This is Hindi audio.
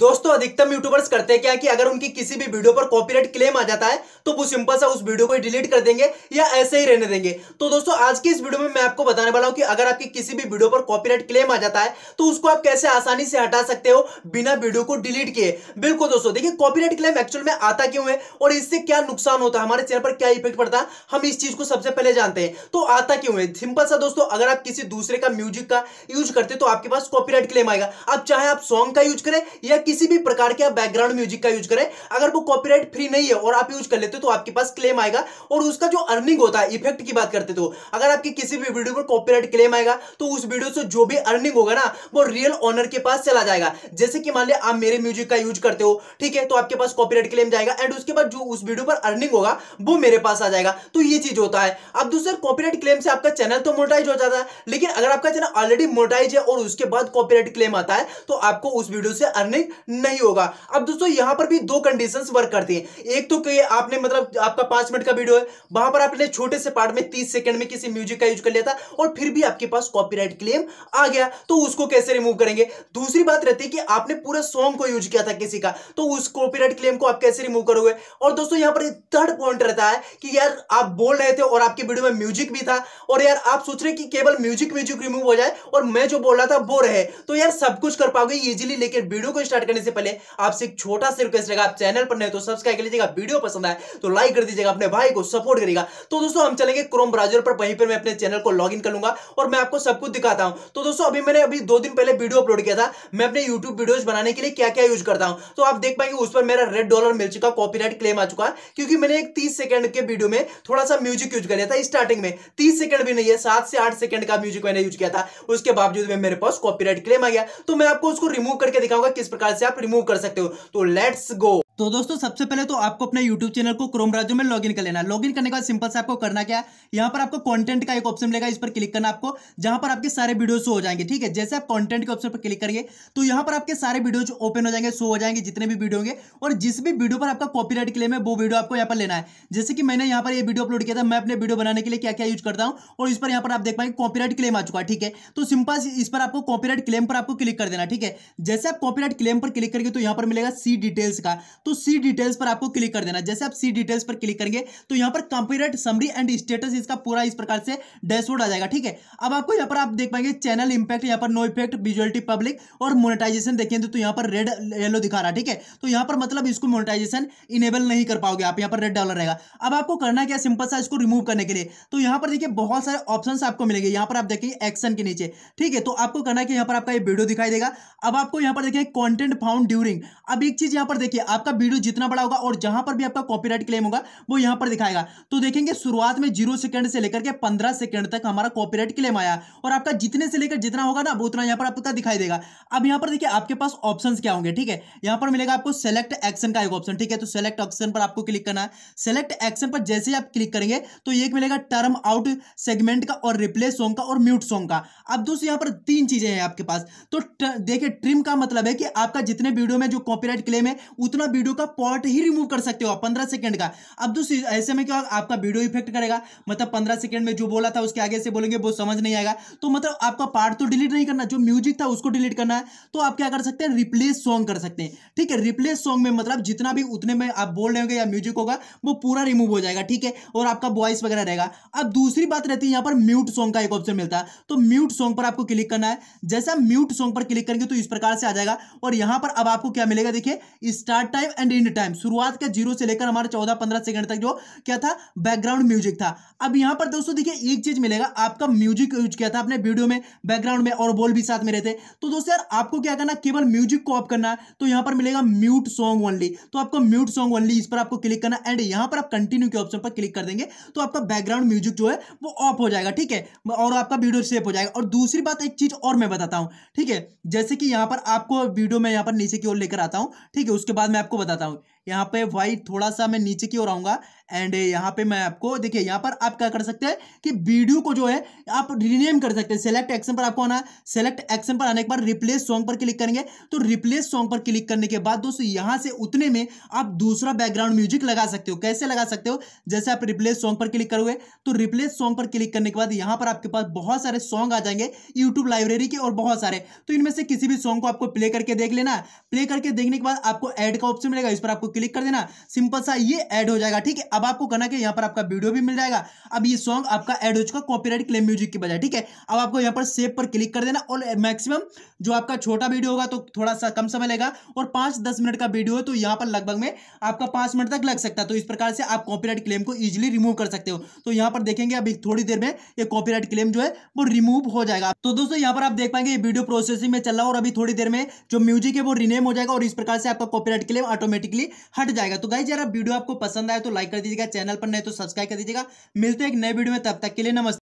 दोस्तों अधिकतम यूट्यूबर्स करते हैं क्या कि अगर उनकी किसी भी वीडियो पर कॉपीराइट क्लेम आ जाता है तो वो सिंपल सा उस वीडियो को डिलीट कर देंगे या ऐसे ही रहने देंगे तो दोस्तों आज की इस वीडियो में मैं आपको बताने वाला हूं कि अगर आपकी किसी भी वीडियो पर कॉपीराइट क्लेम आ जाता है तो उसको आप कैसे आसानी से हटा सकते हो बिना वीडियो को डिलीट किए बिल्कुल दोस्तों देखिए कॉपीराइट क्लेम एक्चुअल में आता क्यों है और इससे क्या नुकसान होता है हमारे चैनल पर क्या इफेक्ट पड़ता है हम इस चीज को सबसे पहले जानते हैं तो आता क्यों है सिंपल सा दोस्तों अगर आप किसी दूसरे का म्यूजिक का यूज करते तो आपके पास कॉपीराइट क्लेम आएगा आप चाहे आप सॉन्ग का यूज करें या किसी भी प्रकार के आप बैकग्राउंड म्यूजिक का यूज करें अगर वो कॉपीराइट फ्री नहीं है और आप यूज कर लेते तो आपके पास क्लेम आएगा और उसका जो अर्निंग होता है इफेक्ट की बात करते तो अगर आपकी किसी भी वीडियो पर कॉपीराइट क्लेम आएगा तो उस वीडियो से जो भी अर्निंग होगा ना वो रियल ऑनर के पास चला जाएगा जैसे कि मान लिया आप मेरे म्यूजिक का यूज करते हो ठीक है तो आपके पास कॉपीराइट क्लेम जाएगा एंड उसके बाद जो उस वीडियो पर अर्निंग होगा वो मेरे पास आ जाएगा तो ये चीज होता है अब दूसरे कॉपीराइट क्लेम से आपका चैनल तो मोटाइज हो जाता है लेकिन अगर आपका चैनल ऑलरेडी मोटाइज है और उसके बाद कॉपीराइट क्लेम आता है तो आपको उस वीडियो से अर्निंग नहीं होगा अब दोस्तों यहां पर भी दो कंडीशन वर्क करती है एक तो कि आपने मतलब आपका पांच मिनट का वीडियो है वहां पर आपने छोटे से पार्ट में तीस सेकंड में किसी म्यूजिक का यूज कर लिया था और फिर भी आपके पास कॉपीराइट क्लेम आ गया तो उसको कैसे रिमूव करेंगे दूसरी बात रहती है कि आपने पूरा सॉन्ग को यूज किया था किसी का तो उस कॉपीराइट क्लेम को आप कैसे रिमूव करोगे और दोस्तों यहां पर थर्ड पॉइंट रहता है कि यार आप बोल रहे थे और आपके वीडियो में म्यूजिक भी था और यार आप सोच रहे कि केवल म्यूजिक म्यूजिक रिमूव हो जाए और मैं जो बोल रहा था वो रहे तो यार सब कुछ कर पाओगे इजिली लेकिन वीडियो को स्टार्ट करने से पहले आपसे एक छोटा सा रिक्वेस्ट रहेगा आप चैनल पर नहीं तो सब्सक्राइब कर लीजिएगा वीडियो पसंद आए तो लाइक कर दीजिएगा अपने भाई को सपोर्ट करेगा तो दोस्तों हम चलेंगे क्रोम ब्राउजर पर वहीं पर मैं अपने चैनल को लॉग इन कर लूंगा और मैं आपको सब कुछ दिखाता हूँ तो दोस्तों अभी मैंने अभी दो दिन पहले वीडियो अपलोड किया था मैं अपने यूट्यूब वीडियोज बनाने के लिए क्या क्या यूज करता हूँ तो आप देख पाएंगे उस पर मेरा रेड डॉलर मिल चुका कॉपी क्लेम आ चुका क्योंकि मैंने एक तीस सेकंड के वीडियो में थोड़ा सा म्यूजिक यूज कर लिया था स्टार्टिंग में तीस सेकंड भी नहीं है सात से आठ सेकंड का म्यूजिक मैंने यूज किया था उसके बावजूद मेरे पास कॉपीराइट क्लेम आ गया तो मैं आपको उसको रिमूव करके दिखाऊंगा किस प्रकार से आप रिमूव कर सकते हो तो लेट्स गो तो दोस्तों सबसे पहले तो आपको अपने YouTube चैनल को क्रोम ब्राउजर में लॉगिन कर लेना लॉगिन करने के बाद सिंपल से आपको करना क्या है यहाँ पर आपको कंटेंट का एक ऑप्शन मिलेगा इस पर क्लिक करना आपको जहां पर आपके सारे वीडियो शो हो जाएंगे ठीक है जैसे आप कंटेंट के ऑप्शन पर क्लिक करेंगे तो यहाँ पर आपके सारे वीडियो ओपन हो जाएंगे शो हो जाएंगे जितने भी वीडियो होंगे और जिस भी वीडियो पर आपका कॉपीराइट क्लेम है वो वीडियो आपको यहाँ पर लेना है जैसे कि मैंने यहाँ पर ये वीडियो अपलोड किया था मैं अपने वीडियो बनाने के लिए क्या क्या यूज करता हूँ और इस पर यहाँ पर आप देख पाएंगे कॉपीराइट क्लेम आ चुका है ठीक है तो सिंपल इस पर आपको कॉपीराइट क्लेम पर आपको क्लिक कर देना ठीक है जैसे आप कॉपीराइट क्लेम पर क्लिक करेंगे तो यहाँ पर मिलेगा सी डिटेल्स का तो सी डिटेल्स पर आपको क्लिक कर देना जैसे आप सी डिटेल्स पर क्लिक करेंगे तो यहां पर कंप्यूटर समरी एंड स्टेटस इसका पूरा इस प्रकार से डैशबोर्ड आ जाएगा ठीक है अब आपको यहां पर आप देख पाएंगे चैनल इंपैक्ट यहां पर नो इफेक्ट विजुअलिटी पब्लिक और मोनेटाइजेशन देखेंगे तो यहां पर रेड येलो दिखा रहा है ठीक है तो यहां पर मतलब इसको मोनेटाइजेशन इनेबल नहीं कर पाओगे आप यहां पर रेड डॉलर रहेगा अब आपको करना क्या सिंपल सा इसको रिमूव करने के लिए तो यहां पर देखिए बहुत सारे ऑप्शन आपको मिलेंगे यहां पर आप देखिए एक्शन के नीचे ठीक है तो आपको करना है कि यहां पर आपका ये वीडियो दिखाई देगा अब आपको यहां पर देखिए कॉन्टेंट फाउंड ड्यूरिंग अब एक चीज यहां पर देखिए आपका वीडियो जितना बड़ा होगा और जहां पर भी आपका कॉपीराइट क्लेम होगा वो यहां पर दिखाएगा तो देखेंगे शुरुआत में जीरो सेकंड से लेकर के पंद्रह सेकंड तक हमारा कॉपीराइट क्लेम आया और आपका जितने से लेकर जितना होगा ना उतना यहां पर आपका दिखाई देगा अब यहां पर देखिए आपके पास ऑप्शन क्या होंगे ठीक है यहां पर मिलेगा आपको सेलेक्ट एक्शन का एक ऑप्शन ठीक है तो सेलेक्ट ऑप्शन पर आपको क्लिक करना है सेलेक्ट एक्शन पर जैसे ही आप क्लिक करेंगे तो एक मिलेगा टर्म आउट सेगमेंट का और रिप्लेस सॉन्ग का और म्यूट सॉन्ग का अब दोस्तों यहां पर तीन चीजें हैं आपके पास तो देखिए ट्रिम का मतलब है कि आपका जितने वीडियो में जो कॉपीराइट क्लेम है उतना वीडियो वीडियो का पॉट ही रिमूव कर सकते हो आप पंद्रह सेकंड का अब तो ऐसे में क्या आपका वीडियो इफेक्ट करेगा मतलब पंद्रह सेकंड में जो बोला था उसके आगे से बोलेंगे वो समझ नहीं आएगा तो मतलब आपका पार्ट तो डिलीट नहीं करना जो म्यूजिक था उसको डिलीट करना है तो आप क्या कर सकते हैं रिप्लेस सॉन्ग कर सकते हैं ठीक है रिप्लेस सॉन्ग में मतलब जितना भी उतने में आप बोल रहे होंगे या म्यूजिक होगा वो पूरा रिमूव हो जाएगा ठीक है और आपका वॉइस वगैरह रहेगा अब दूसरी बात रहती है यहाँ पर म्यूट सॉन्ग का एक ऑप्शन मिलता है तो म्यूट सॉन्ग पर आपको क्लिक करना है जैसा म्यूट सॉन्ग पर क्लिक करेंगे तो इस प्रकार से आ जाएगा और यहाँ पर अब आपको क्या मिलेगा देखिए स्टार्ट टाइम एंड इन टाइम शुरुआत का जीरो से लेकर हमारे चौदह पंद्रह सेकंड तक जो क्या था बैकग्राउंड म्यूजिक था अब यहां पर दोस्तों देखिए एक चीज मिलेगा आपका म्यूजिक यूज किया था अपने वीडियो में बैकग्राउंड में और बोल भी साथ में रहते तो दोस्तों यार आपको क्या करना केवल म्यूजिक को ऑफ करना है तो यहां पर मिलेगा म्यूट सॉन्ग ओनली तो आपको म्यूट सॉन्ग ओनली इस पर आपको क्लिक करना एंड यहां पर आप कंटिन्यू के ऑप्शन पर क्लिक कर देंगे तो आपका बैकग्राउंड म्यूजिक जो है वो ऑफ हो जाएगा ठीक है और आपका वीडियो सेफ हो जाएगा और दूसरी बात एक चीज और मैं बताता हूं ठीक है जैसे कि यहां पर आपको वीडियो में यहां पर नीचे की ओर लेकर आता हूं ठीक है उसके बाद मैं आपको बताता हूँ यहाँ पे वाई थोड़ा सा मैं नीचे की ओर आऊंगा एंड यहाँ पे मैं आपको देखिए यहाँ पर आप क्या कर सकते हैं कि वीडियो को जो है आप रीनेम कर सकते हैं सेलेक्ट एक्शन पर आपको आना सेलेक्ट एक्शन पर आने के बाद रिप्लेस सॉन्ग पर क्लिक करेंगे तो रिप्लेस सॉन्ग पर क्लिक करने के बाद दोस्तों यहाँ से उतने में आप दूसरा बैकग्राउंड म्यूजिक लगा सकते हो कैसे लगा सकते हो जैसे आप रिप्लेस सॉन्ग पर क्लिक करोगे तो रिप्लेस सॉन्ग पर क्लिक करने के बाद यहाँ पर आपके पास बहुत सारे सॉन्ग आ जाएंगे यूट्यूब लाइब्रेरी के और बहुत सारे तो इनमें से किसी भी सॉन्ग को आपको प्ले करके देख लेना प्ले करके देखने के बाद आपको एड का ऑप्शन मिलेगा इस पर आपको क्लिक कर देना सिंपल सा ये ऐड हो जाएगा ठीक है अब आपको करना कि यहाँ पर आपका वीडियो भी मिल जाएगा अब ये सॉन्ग आपका ऐड हो चुका कॉपीराइट क्लेम म्यूजिक की बजाय ठीक है अब आपको यहाँ पर सेव पर क्लिक कर देना और मैक्सिमम जो आपका छोटा वीडियो होगा तो थोड़ा सा कम समय लगेगा और पांच दस मिनट का वीडियो है तो यहाँ पर लगभग में आपका पांच मिनट तक लग सकता है तो इस प्रकार से आप कॉपीराइट क्लेम को ईजिली रिमूव कर सकते हो तो यहाँ पर देखेंगे अभी थोड़ी देर में ये कॉपीराइट क्लेम जो है वो रिमूव हो जाएगा तो दोस्तों यहाँ पर आप देख पाएंगे ये वीडियो प्रोसेसिंग में चल रहा है और अभी थोड़ी देर में जो म्यूजिक है वो रिनेम हो जाएगा और इस प्रकार से आपका कॉपीराइट क्लेम ऑटोमेटिकली हट जाएगा तो गाइज यार वीडियो आपको पसंद आए तो लाइक कर दीजिएगा चैनल पर नहीं तो सब्सक्राइब कर दीजिएगा मिलते हैं एक नए वीडियो में तब तक के लिए नमस्ते